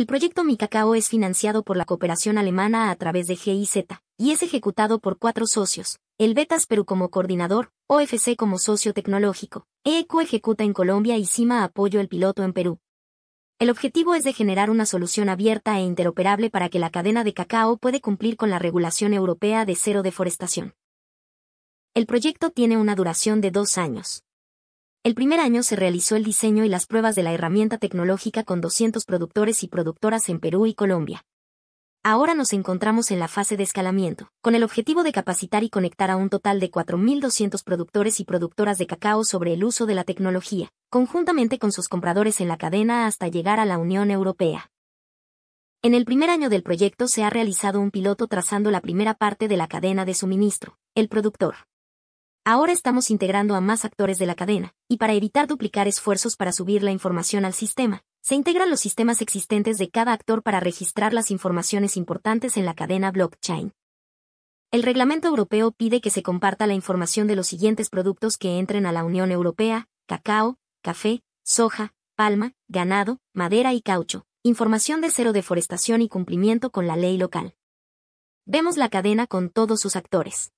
El proyecto Mi Cacao es financiado por la cooperación alemana a través de GIZ, y es ejecutado por cuatro socios, el Betas Perú como coordinador, OFC como socio tecnológico, EECO ejecuta en Colombia y CIMA apoyo el piloto en Perú. El objetivo es de generar una solución abierta e interoperable para que la cadena de cacao puede cumplir con la regulación europea de cero deforestación. El proyecto tiene una duración de dos años. El primer año se realizó el diseño y las pruebas de la herramienta tecnológica con 200 productores y productoras en Perú y Colombia. Ahora nos encontramos en la fase de escalamiento, con el objetivo de capacitar y conectar a un total de 4.200 productores y productoras de cacao sobre el uso de la tecnología, conjuntamente con sus compradores en la cadena hasta llegar a la Unión Europea. En el primer año del proyecto se ha realizado un piloto trazando la primera parte de la cadena de suministro, el productor, Ahora estamos integrando a más actores de la cadena, y para evitar duplicar esfuerzos para subir la información al sistema, se integran los sistemas existentes de cada actor para registrar las informaciones importantes en la cadena blockchain. El reglamento europeo pide que se comparta la información de los siguientes productos que entren a la Unión Europea, cacao, café, soja, palma, ganado, madera y caucho, información de cero deforestación y cumplimiento con la ley local. Vemos la cadena con todos sus actores.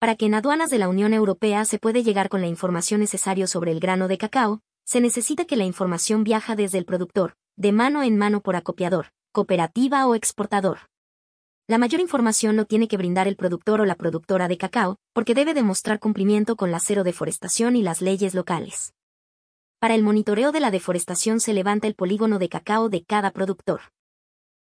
Para que en aduanas de la Unión Europea se puede llegar con la información necesaria sobre el grano de cacao, se necesita que la información viaja desde el productor, de mano en mano por acopiador, cooperativa o exportador. La mayor información lo tiene que brindar el productor o la productora de cacao, porque debe demostrar cumplimiento con la cero deforestación y las leyes locales. Para el monitoreo de la deforestación se levanta el polígono de cacao de cada productor.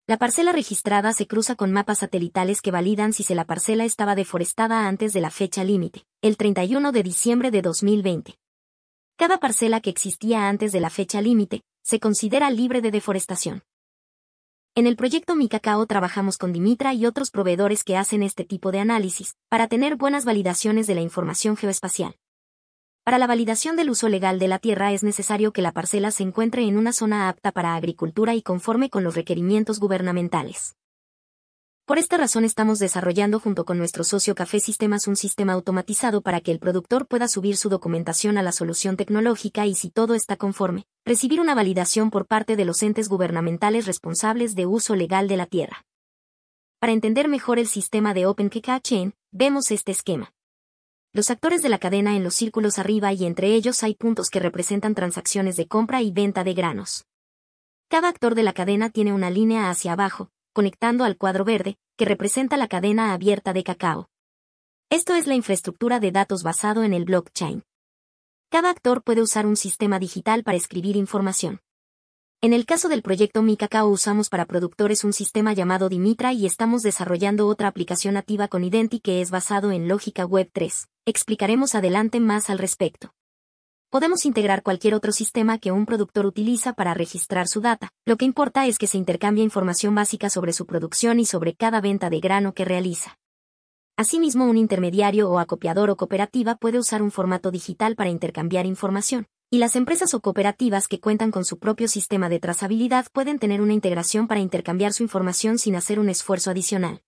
La parcela registrada se cruza con mapas satelitales que validan si se la parcela estaba deforestada antes de la fecha límite, el 31 de diciembre de 2020. Cada parcela que existía antes de la fecha límite se considera libre de deforestación. En el proyecto Mi Cacao trabajamos con Dimitra y otros proveedores que hacen este tipo de análisis, para tener buenas validaciones de la información geoespacial. Para la validación del uso legal de la tierra es necesario que la parcela se encuentre en una zona apta para agricultura y conforme con los requerimientos gubernamentales. Por esta razón estamos desarrollando junto con nuestro socio Café Sistemas un sistema automatizado para que el productor pueda subir su documentación a la solución tecnológica y si todo está conforme, recibir una validación por parte de los entes gubernamentales responsables de uso legal de la tierra. Para entender mejor el sistema de OpenKK Chain, vemos este esquema los actores de la cadena en los círculos arriba y entre ellos hay puntos que representan transacciones de compra y venta de granos. Cada actor de la cadena tiene una línea hacia abajo, conectando al cuadro verde, que representa la cadena abierta de cacao. Esto es la infraestructura de datos basado en el blockchain. Cada actor puede usar un sistema digital para escribir información. En el caso del proyecto Mi Cacao usamos para productores un sistema llamado Dimitra y estamos desarrollando otra aplicación nativa con Identi que es basado en lógica Web 3. Explicaremos adelante más al respecto. Podemos integrar cualquier otro sistema que un productor utiliza para registrar su data. Lo que importa es que se intercambia información básica sobre su producción y sobre cada venta de grano que realiza. Asimismo, un intermediario o acopiador o cooperativa puede usar un formato digital para intercambiar información, y las empresas o cooperativas que cuentan con su propio sistema de trazabilidad pueden tener una integración para intercambiar su información sin hacer un esfuerzo adicional.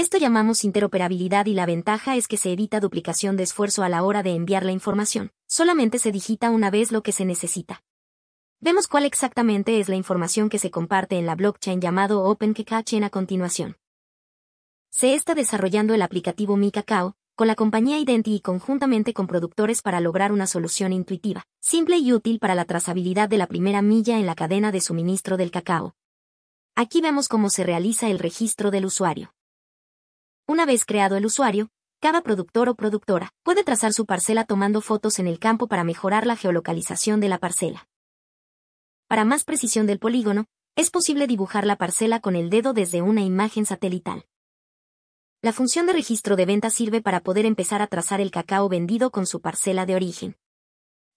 Esto llamamos interoperabilidad y la ventaja es que se evita duplicación de esfuerzo a la hora de enviar la información, solamente se digita una vez lo que se necesita. Vemos cuál exactamente es la información que se comparte en la blockchain llamado OpenKKChain en a continuación. Se está desarrollando el aplicativo Cacao con la compañía Identi y conjuntamente con productores para lograr una solución intuitiva, simple y útil para la trazabilidad de la primera milla en la cadena de suministro del cacao. Aquí vemos cómo se realiza el registro del usuario. Una vez creado el usuario, cada productor o productora puede trazar su parcela tomando fotos en el campo para mejorar la geolocalización de la parcela. Para más precisión del polígono, es posible dibujar la parcela con el dedo desde una imagen satelital. La función de registro de venta sirve para poder empezar a trazar el cacao vendido con su parcela de origen.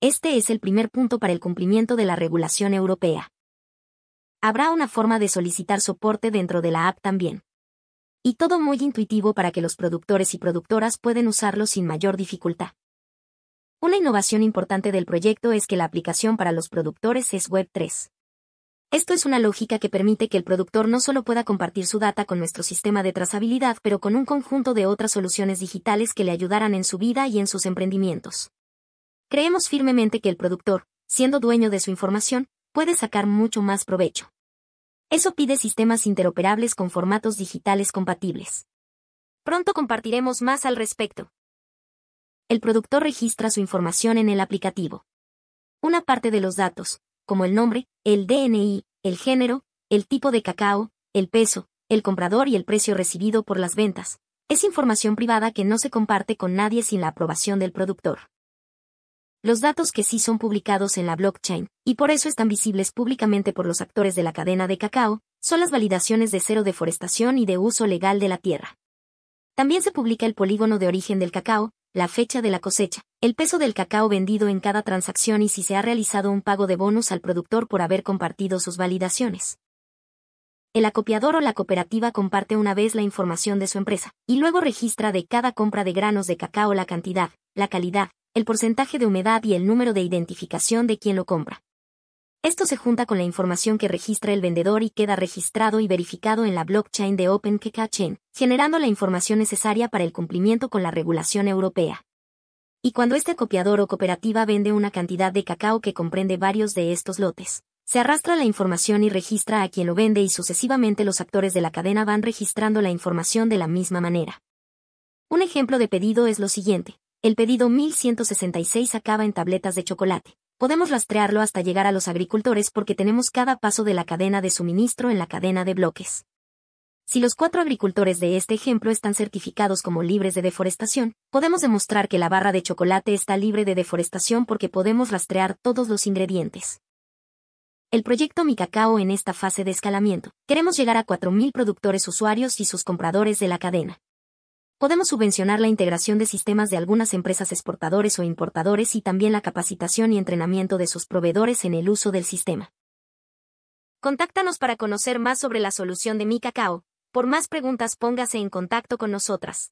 Este es el primer punto para el cumplimiento de la regulación europea. Habrá una forma de solicitar soporte dentro de la app también. Y todo muy intuitivo para que los productores y productoras pueden usarlo sin mayor dificultad. Una innovación importante del proyecto es que la aplicación para los productores es Web3. Esto es una lógica que permite que el productor no solo pueda compartir su data con nuestro sistema de trazabilidad, pero con un conjunto de otras soluciones digitales que le ayudarán en su vida y en sus emprendimientos. Creemos firmemente que el productor, siendo dueño de su información, puede sacar mucho más provecho. Eso pide sistemas interoperables con formatos digitales compatibles. Pronto compartiremos más al respecto. El productor registra su información en el aplicativo. Una parte de los datos, como el nombre, el DNI, el género, el tipo de cacao, el peso, el comprador y el precio recibido por las ventas, es información privada que no se comparte con nadie sin la aprobación del productor los datos que sí son publicados en la blockchain, y por eso están visibles públicamente por los actores de la cadena de cacao, son las validaciones de cero deforestación y de uso legal de la tierra. También se publica el polígono de origen del cacao, la fecha de la cosecha, el peso del cacao vendido en cada transacción y si se ha realizado un pago de bonus al productor por haber compartido sus validaciones. El acopiador o la cooperativa comparte una vez la información de su empresa, y luego registra de cada compra de granos de cacao la cantidad, la calidad, el porcentaje de humedad y el número de identificación de quien lo compra. Esto se junta con la información que registra el vendedor y queda registrado y verificado en la blockchain de Open Chain, generando la información necesaria para el cumplimiento con la regulación europea. Y cuando este copiador o cooperativa vende una cantidad de cacao que comprende varios de estos lotes, se arrastra la información y registra a quien lo vende y sucesivamente los actores de la cadena van registrando la información de la misma manera. Un ejemplo de pedido es lo siguiente. El pedido 1166 acaba en tabletas de chocolate. Podemos rastrearlo hasta llegar a los agricultores porque tenemos cada paso de la cadena de suministro en la cadena de bloques. Si los cuatro agricultores de este ejemplo están certificados como libres de deforestación, podemos demostrar que la barra de chocolate está libre de deforestación porque podemos rastrear todos los ingredientes. El proyecto Mi Cacao en esta fase de escalamiento. Queremos llegar a 4.000 productores usuarios y sus compradores de la cadena. Podemos subvencionar la integración de sistemas de algunas empresas exportadores o importadores y también la capacitación y entrenamiento de sus proveedores en el uso del sistema. Contáctanos para conocer más sobre la solución de Mi Cacao. Por más preguntas póngase en contacto con nosotras.